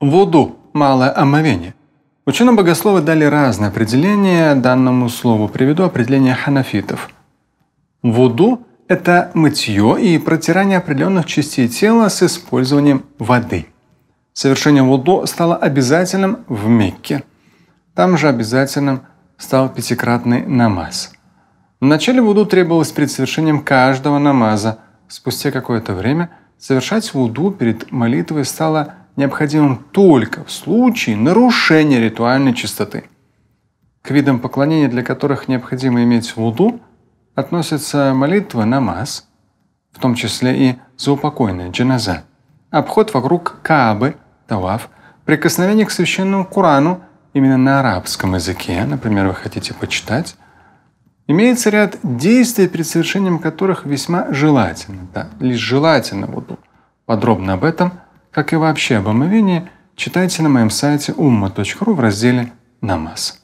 Вуду – малое омовение. Ученые-богословы дали разные определения данному слову. Приведу определение ханафитов. Вуду – это мытье и протирание определенных частей тела с использованием воды. Совершение вуду стало обязательным в Мекке. Там же обязательным стал пятикратный намаз. Вначале начале вуду требовалось перед совершением каждого намаза. Спустя какое-то время совершать вуду перед молитвой стало необходимым только в случае нарушения ритуальной чистоты. К видам поклонения, для которых необходимо иметь вуду, относятся молитвы намаз, в том числе и заупокойная джаназа, обход вокруг Каабы, Таваф, прикосновение к священному Курану именно на арабском языке, например, вы хотите почитать, Имеется ряд действий, перед совершением которых весьма желательно, да, лишь желательно буду подробно об этом – как и вообще об омовении, читайте на моем сайте umma.ru в разделе «Намаз».